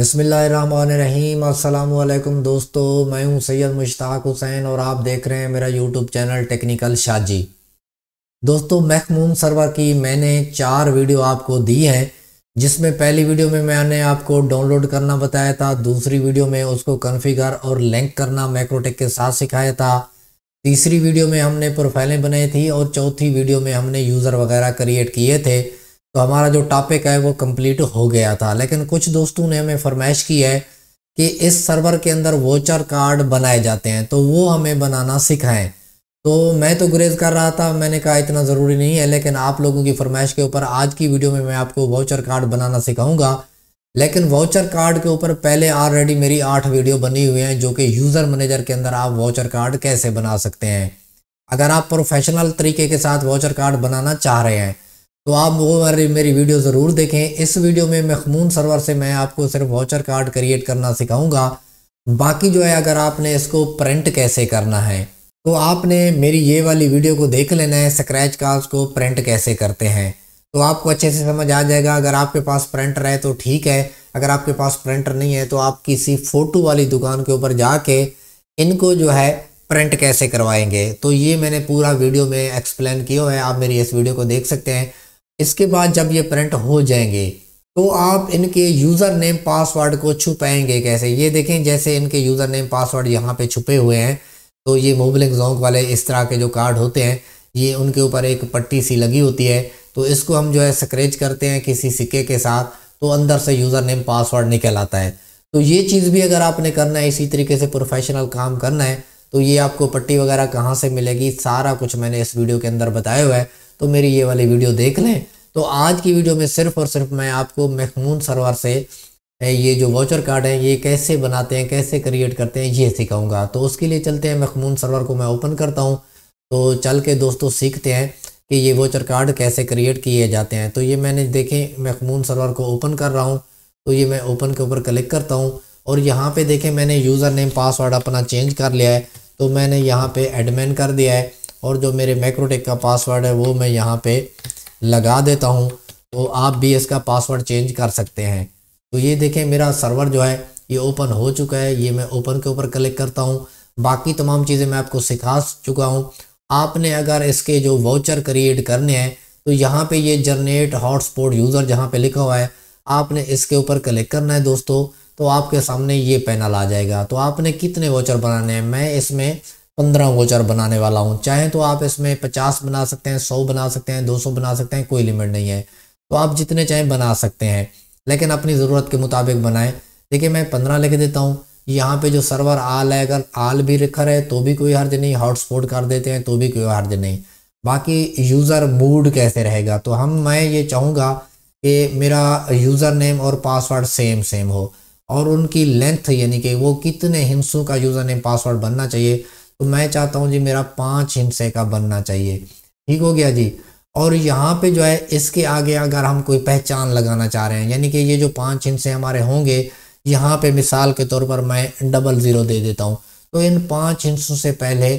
बसमीम अल्लाम दोस्तों मैं हूं सैयद मुश्ताक हुसैन और आप देख रहे हैं मेरा यूट्यूब चैनल टेक्निकल शाजी दोस्तों महमूम सर्वर की मैंने चार वीडियो आपको दी है जिसमें पहली वीडियो में मैंने आपको डाउनलोड करना बताया था दूसरी वीडियो में उसको कन्फिगर और लिंक करना मैक्रोटेक के साथ सिखाया था तीसरी वीडियो में हमने प्रोफाइलें बनाई थी और चौथी वीडियो में हमने यूज़र वगैरह क्रिएट किए थे तो हमारा जो टॉपिक है वो कंप्लीट हो गया था लेकिन कुछ दोस्तों ने हमें फरमाइश की है कि इस सर्वर के अंदर वोचर कार्ड बनाए जाते हैं तो वो हमें बनाना सिखाएं तो मैं तो गुरेज कर रहा था मैंने कहा इतना ज़रूरी नहीं है लेकिन आप लोगों की फरमाइश के ऊपर आज की वीडियो में मैं आपको वाउचर कार्ड बनाना सिखाऊंगा लेकिन वाउचर कार्ड के ऊपर पहले ऑलरेडी मेरी आठ वीडियो बनी हुई हैं जो कि यूज़र मैनेजर के अंदर आप वाउचर कार्ड कैसे बना सकते हैं अगर आप प्रोफेशनल तरीके के साथ वाउचर कार्ड बनाना चाह रहे हैं तो आप वो मेरी मेरी वीडियो ज़रूर देखें इस वीडियो में मखमून सर्वर से मैं आपको सिर्फ वाचर कार्ड क्रिएट करना सिखाऊंगा बाकी जो है अगर आपने इसको प्रिंट कैसे करना है तो आपने मेरी ये वाली वीडियो को देख लेना है स्क्रैच कार्ड्स को प्रिंट कैसे करते हैं तो आपको अच्छे से समझ आ जाएगा अगर आपके पास प्रिंटर है तो ठीक है अगर आपके पास प्रिंटर नहीं है तो आप किसी फ़ोटो वाली दुकान के ऊपर जाके इनको जो है प्रिंट कैसे करवाएंगे तो ये मैंने पूरा वीडियो में एक्सप्लेन किया है आप मेरी इस वीडियो को देख सकते हैं इसके बाद जब ये प्रिंट हो जाएंगे तो आप इनके यूज़र नेम पासवर्ड को छुपाएंगे कैसे ये देखें जैसे इनके यूज़र नेम पासवर्ड यहाँ पे छुपे हुए हैं तो ये मोबलिंग जोंक वाले इस तरह के जो कार्ड होते हैं ये उनके ऊपर एक पट्टी सी लगी होती है तो इसको हम जो है स्क्रेच करते हैं किसी सिक्के के साथ तो अंदर से यूज़र नेम पासवर्ड निकल आता है तो ये चीज़ भी अगर आपने करना है इसी तरीके से प्रोफेशनल काम करना है तो ये आपको पट्टी वगैरह कहाँ से मिलेगी सारा कुछ मैंने इस वीडियो के अंदर बताया हुआ है तो मेरी ये वाली वीडियो देख लें तो आज की वीडियो में सिर्फ और सिर्फ मैं आपको मखमून सरवर से ये जो वाचर कार्ड है ये कैसे बनाते हैं कैसे क्रिएट करते हैं ये सिखाऊंगा तो उसके लिए चलते हैं मखमून सरवर को मैं ओपन करता हूँ तो चल के दोस्तों सीखते हैं कि ये वाचर कार्ड कैसे क्रिएट किए जाते हैं तो ये मैंने देखें मखमून सरवर को ओपन कर रहा हूँ तो ये मैं ओपन के ऊपर क्लिक करता हूँ और यहाँ पे देखें मैंने यूज़र नेम पासवर्ड अपना चेंज कर लिया है तो मैंने यहाँ पे एडमिन कर दिया है और जो मेरे मैक्रोटेक का पासवर्ड है वो मैं यहाँ पे लगा देता हूँ तो आप भी इसका पासवर्ड चेंज कर सकते हैं तो ये देखें मेरा सर्वर जो है ये ओपन हो चुका है ये मैं ओपन के ऊपर क्लिक करता हूँ बाकी तमाम चीज़ें मैं आपको सिखा चुका हूँ आपने अगर इसके जो वाउचर क्रिएट करने हैं तो यहाँ पे ये जनरेट हॉटस्पॉट यूज़र जहाँ पे लिखा हुआ है आपने इसके ऊपर क्लिक करना है दोस्तों तो आपके सामने ये पैनल आ जाएगा तो आपने कितने वाउचर बनाने हैं मैं इसमें पंद्रह वोचर बनाने वाला हूँ चाहे तो आप इसमें पचास बना सकते हैं सौ बना सकते हैं दो सौ बना सकते हैं कोई लिमिट नहीं है तो आप जितने चाहें बना सकते हैं लेकिन अपनी ज़रूरत के मुताबिक बनाएं देखिए मैं पंद्रह लिख देता हूँ यहाँ पे जो सर्वर आल है अगर आल भी रखा है तो भी कोई हर्ज नहीं हॉटस्पॉट कर देते हैं तो भी कोई हर्ज नहीं बाकी यूज़र मूड कैसे रहेगा तो हम मैं ये चाहूँगा कि मेरा यूज़र नेम और पासवर्ड सेम सेम हो और उनकी लेंथ यानी कि वो कितने हिंसों का यूज़र नेम पासवर्ड बनना चाहिए तो मैं चाहता हूँ जी मेरा पाँच हिंसे का बनना चाहिए ठीक हो गया जी और यहाँ पे जो है इसके आगे अगर हम कोई पहचान लगाना चाह रहे हैं यानी कि ये जो पाँच हिंसे हमारे होंगे यहाँ पे मिसाल के तौर पर मैं डबल ज़ीरो दे देता हूँ तो इन पाँच हिंसों से पहले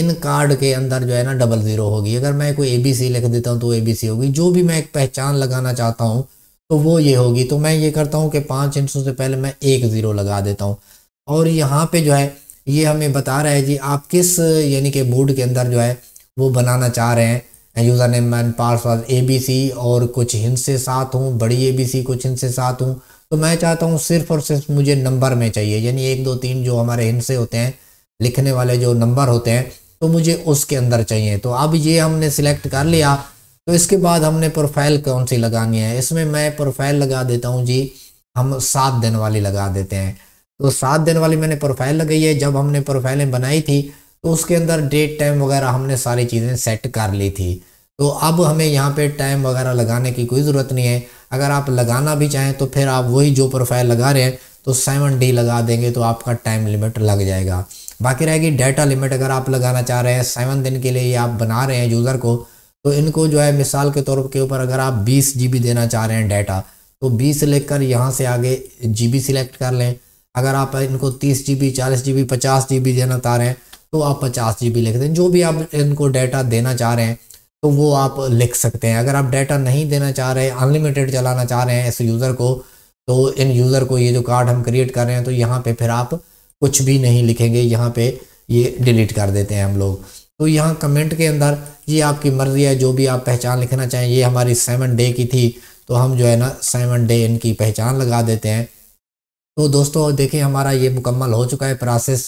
इन कार्ड के अंदर जो है ना डबल ज़ीरो होगी अगर मैं कोई ए बी सी लिख देता हूँ तो ए बी सी होगी जो भी मैं एक पहचान लगाना चाहता हूँ तो वो ये होगी तो मैं ये करता हूँ कि पाँच हिंसों से पहले मैं एक ज़ीरो लगा देता हूँ और यहाँ पे जो है ये हमें बता रहा है जी आप किस यानी कि मूड के अंदर जो है वो बनाना चाह रहे हैं user name and password A B C और कुछ हिंस से साथ हूँ बड़ी ए बी सी कुछ हिंस से साथ हूँ तो मैं चाहता हूँ सिर्फ और सिर्फ मुझे नंबर में चाहिए यानी एक दो तीन जो हमारे हिंसे होते हैं लिखने वाले जो नंबर होते हैं तो मुझे उसके अंदर चाहिए तो अब ये हमने सिलेक्ट कर लिया तो इसके बाद हमने प्रोफाइल कौन सी लगानी है इसमें मैं प्रोफाइल लगा देता हूँ जी हम सात दिन वाली लगा देते हैं तो सात दिन वाली मैंने प्रोफाइल लगाई है जब हमने प्रोफाइलें बनाई थी तो उसके अंदर डेट टाइम वगैरह हमने सारी चीज़ें सेट कर ली थी तो अब हमें यहाँ पे टाइम वगैरह लगाने की कोई ज़रूरत नहीं है अगर आप लगाना भी चाहें तो फिर आप वही जो प्रोफाइल लगा रहे हैं तो सेवन डी लगा देंगे तो आपका टाइम लिमिट लग जाएगा बाकी रहेगी डेटा लिमिट अगर आप लगाना चाह रहे हैं सेवन दिन के लिए ये आप बना रहे हैं यूज़र को तो इनको जो है मिसाल के तौर के ऊपर अगर आप बीस जी देना चाह रहे हैं डाटा तो बीस लेकर यहाँ से आगे जी सिलेक्ट कर लें अगर आप इनको तीस जी बी चालीस जी बी पचास जी बी देना चाह रहे हैं तो आप पचास जी बी लिख दें जो भी आप इनको डाटा देना चाह रहे हैं तो वो आप लिख सकते हैं अगर आप डाटा नहीं देना चाह रहे अनलिमिटेड चलाना चाह रहे हैं इस यूज़र को तो इन यूज़र को ये जो कार्ड हम क्रिएट कर रहे हैं तो यहाँ पर फिर आप कुछ भी नहीं लिखेंगे यहाँ पर ये डिलीट कर देते हैं हम लोग तो यहाँ कमेंट के अंदर ये आपकी मर्ज़ी है जो भी आप पहचान लिखना चाहें ये हमारी सेवन डे की थी तो हम जो है ना सेवन डे इनकी पहचान लगा देते हैं तो दोस्तों देखिए हमारा ये मुकम्मल हो चुका है प्रोसेस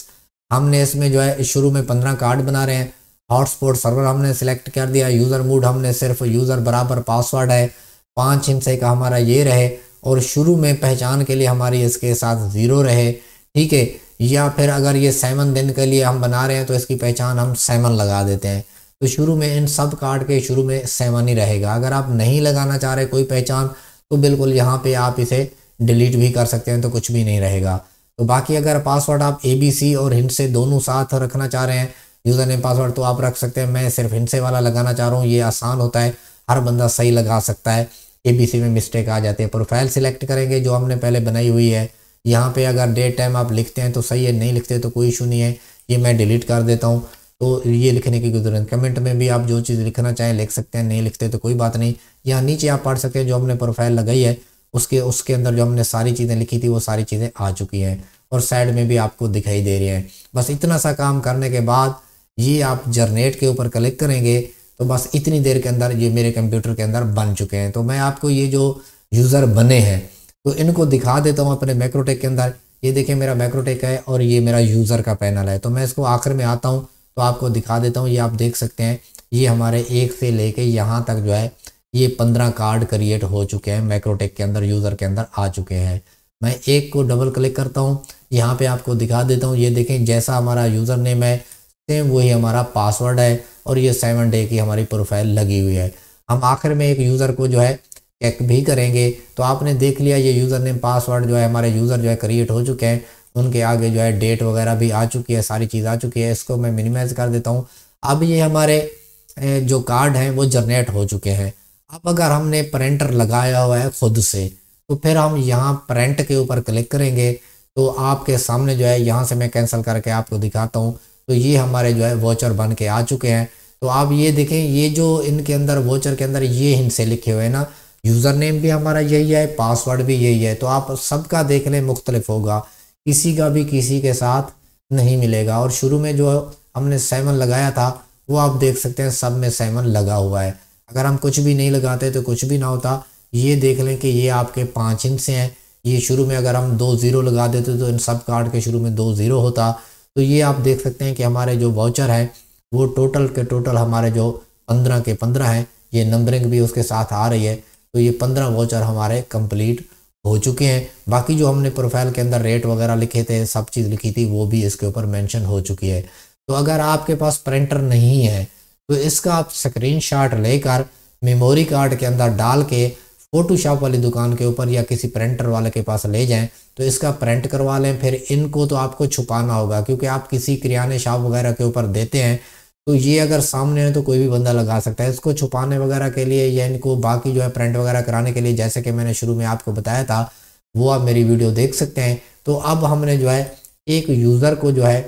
हमने इसमें जो है शुरू में पंद्रह कार्ड बना रहे हैं हॉटस्पॉट सर्वर हमने सेलेक्ट कर दिया यूज़र मूड हमने सिर्फ यूज़र बराबर पासवर्ड है पाँच हिंसे का हमारा ये रहे और शुरू में पहचान के लिए हमारी इसके साथ ज़ीरो रहे ठीक है या फिर अगर ये सेवन दिन के लिए हम बना रहे हैं तो इसकी पहचान हम सेवन लगा देते हैं तो शुरू में इन सब कार्ड के शुरू में सेवन ही रहेगा अगर आप नहीं लगाना चाह रहे कोई पहचान तो बिल्कुल यहाँ पे आप इसे डिलीट भी कर सकते हैं तो कुछ भी नहीं रहेगा तो बाकी अगर पासवर्ड आप ए बी सी और हिंट से दोनों साथ रखना चाह रहे हैं यूज़र नेम पासवर्ड तो आप रख सकते हैं मैं सिर्फ हिंट से वाला लगाना चाह रहा हूँ ये आसान होता है हर बंदा सही लगा सकता है ए बी सी में मिस्टेक आ जाती है प्रोफाइल सिलेक्ट करेंगे जो हमने पहले बनाई हुई है यहाँ पे अगर डेट टाइम आप लिखते हैं तो सही है नहीं लिखते तो कोई इशू नहीं है ये मैं डिलीट कर देता हूँ तो ये लिखने की जरूरत कमेंट में भी आप जो चीज़ लिखना चाहें लिख सकते हैं नहीं लिखते तो कोई बात नहीं यहाँ नीचे आप पढ़ सकते हैं जो हमने प्रोफाइल लगाई है उसके उसके अंदर जो हमने सारी चीज़ें लिखी थी वो सारी चीज़ें आ चुकी हैं और साइड में भी आपको दिखाई दे रही हैं बस इतना सा काम करने के बाद ये आप जरनेट के ऊपर क्लिक करेंगे तो बस इतनी देर के अंदर ये मेरे कंप्यूटर के अंदर बन चुके हैं तो मैं आपको ये जो यूज़र बने हैं तो इनको दिखा देता हूँ अपने मैक्रोटेक के अंदर ये देखिए मेरा मैक्रोटेक है और ये मेरा यूज़र का पैनल है तो मैं इसको आखिर में आता हूँ तो आपको दिखा देता हूँ ये आप देख सकते हैं ये हमारे एक से लेके यहाँ तक जो है ये पंद्रह कार्ड क्रिएट हो चुके हैं मैक्रोटेक के अंदर यूज़र के अंदर आ चुके हैं मैं एक को डबल क्लिक करता हूँ यहाँ पे आपको दिखा देता हूँ ये देखें जैसा हमारा यूज़र नेम है सेम वही हमारा पासवर्ड है और ये सेवन डे की हमारी प्रोफाइल लगी हुई है हम आखिर में एक यूज़र को जो है चेक भी करेंगे तो आपने देख लिया ये यूज़र नेम पासवर्ड जो है हमारे यूज़र जो है क्रिएट हो चुके हैं उनके आगे जो है डेट वगैरह भी आ चुकी है सारी चीज़ आ चुकी है इसको मैं मिनिमाइज़ कर देता हूँ अब ये हमारे जो कार्ड हैं वो जनरेट हो चुके हैं अब अगर हमने प्रिंटर लगाया हुआ है खुद से तो फिर हम यहाँ प्रिंट के ऊपर क्लिक करेंगे तो आपके सामने जो है यहाँ से मैं कैंसिल करके आपको दिखाता हूँ तो ये हमारे जो है वॉचर बन के आ चुके हैं तो आप ये देखें ये जो इनके अंदर वॉचर के अंदर ये हिंसे लिखे हुए हैं ना यूज़र नेम भी हमारा यही है पासवर्ड भी यही है तो आप सबका देखने मुख्तलिफ होगा किसी का भी किसी के साथ नहीं मिलेगा और शुरू में जो हमने सेवन लगाया था वो आप देख सकते हैं सब में सेवन लगा हुआ है अगर हम कुछ भी नहीं लगाते तो कुछ भी ना होता ये देख लें कि ये आपके पाँच इंच से हैं ये शुरू में अगर हम दो ज़ीरो लगा देते तो इन सब कार्ड के शुरू में दो ज़ीरो होता तो ये आप देख सकते हैं कि हमारे जो वाउचर है वो टोटल के टोटल हमारे जो पंद्रह के पंद्रह हैं ये नंबरिंग भी उसके साथ आ रही है तो ये पंद्रह वाउचर हमारे कंप्लीट हो चुके हैं बाकी जो हमने प्रोफाइल के अंदर रेट वगैरह लिखे थे सब चीज़ लिखी थी वो भी इसके ऊपर मैंशन हो चुकी है तो अगर आपके पास प्रिंटर नहीं है तो इसका आप स्क्रीनशॉट लेकर मेमोरी कार्ड के अंदर डाल के फोटोशॉप वाली दुकान के ऊपर या किसी प्रिंटर वाले के पास ले जाएं तो इसका प्रिंट करवा लें फिर इनको तो आपको छुपाना होगा क्योंकि आप किसी किराने शॉप वगैरह के ऊपर देते हैं तो ये अगर सामने है तो कोई भी बंदा लगा सकता है इसको छुपाने वगैरह के लिए या इनको बाकी जो है प्रिंट वगैरह कराने के लिए जैसे कि मैंने शुरू में आपको बताया था वो आप मेरी वीडियो देख सकते हैं तो अब हमने जो है एक यूज़र को जो है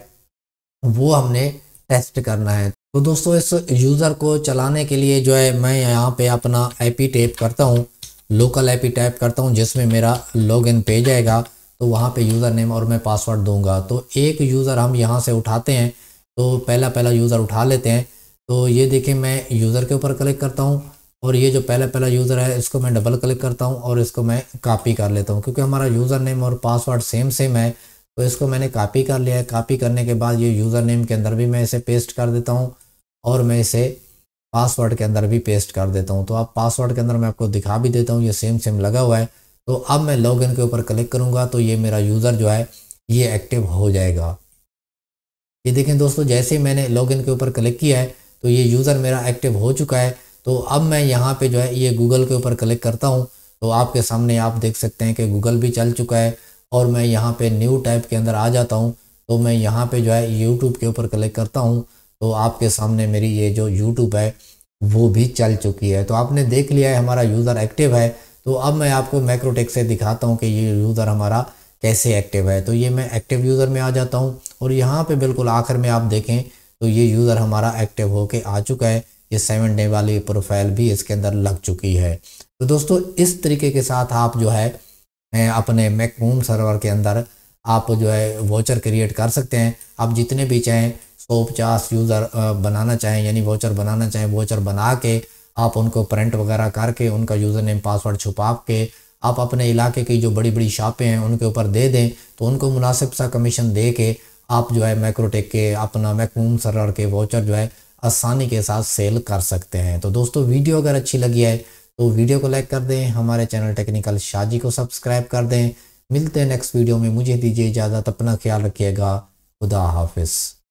वो हमने टेस्ट करना है तो दोस्तों इस यूज़र को चलाने के लिए जो है मैं यहाँ पे अपना आईपी टैप करता हूँ लोकल आईपी टैप करता हूँ जिसमें मेरा लॉगिन पेज आएगा तो वहाँ पे यूज़र नेम और मैं पासवर्ड दूंगा तो एक यूज़र हम यहाँ से उठाते हैं तो पहला पहला यूज़र उठा लेते हैं तो ये देखें मैं यूज़र के ऊपर क्लिक करता हूँ और ये जो पहला पहला यूज़र है इसको मैं डबल क्लिक करता हूँ और इसको मैं कापी कर लेता हूँ क्योंकि हमारा यूज़र नेम और पासवर्ड सेम सेम है तो इसको मैंने कापी कर लिया है कापी करने के बाद ये यूज़र नेम के अंदर भी मैं इसे पेस्ट कर देता हूँ और मैं इसे पासवर्ड के अंदर भी पेस्ट कर देता हूँ तो आप पासवर्ड के अंदर मैं आपको दिखा भी देता हूँ ये सेम सेम लगा हुआ है तो अब मैं लॉगिन के ऊपर क्लिक करूँगा तो ये मेरा यूज़र जो है ये एक्टिव हो जाएगा ये देखें दोस्तों जैसे ही मैंने लॉगिन के ऊपर क्लिक किया है तो ये यूज़र मेरा एक्टिव हो चुका है तो अब मैं यहाँ पे जो है ये गूगल के ऊपर क्लिक करता हूँ तो आपके सामने आप देख सकते हैं कि गूगल भी चल चुका है और मैं यहाँ पे न्यू टाइप के अंदर आ जाता हूँ तो मैं यहाँ पे जो है यूट्यूब के ऊपर क्लिक करता हूँ तो आपके सामने मेरी ये जो यूट्यूब है वो भी चल चुकी है तो आपने देख लिया है हमारा यूज़र एक्टिव है तो अब मैं आपको मैक्रोटेक से दिखाता हूँ कि ये यूज़र हमारा कैसे एक्टिव है तो ये मैं एक्टिव यूज़र में आ जाता हूँ और यहाँ पे बिल्कुल आखिर में आप देखें तो ये यूज़र हमारा एक्टिव होके आ चुका है ये सेवन डे वाली प्रोफाइल भी इसके अंदर लग चुकी है तो दोस्तों इस तरीके के साथ आप जो है अपने मैकबूम सर्वर के अंदर आप जो है वॉचर क्रिएट कर सकते हैं आप जितने भी चाहें सौ पचास यूज़र बनाना चाहें यानी वाचर बनाना चाहें वाचर बना के आप उनको प्रिंट वगैरह करके उनका यूज़र नेम पासवर्ड छुपा के आप अपने इलाके की जो बड़ी बड़ी शॉपें हैं उनके ऊपर दे दें तो उनको मुनासिब सा कमीशन दे के आप जो है मैक्रोटेक के अपना मैकमूम सर के वाचर जो है आसानी के साथ सेल कर सकते हैं तो दोस्तों वीडियो अगर अच्छी लगी है तो वीडियो को लाइक कर दें हमारे चैनल टेक्निकल शाजी को सब्सक्राइब कर दें मिलते हैं नेक्स्ट वीडियो में मुझे दीजिए इजाज़त अपना ख्याल रखिएगा खुदा हाफिज़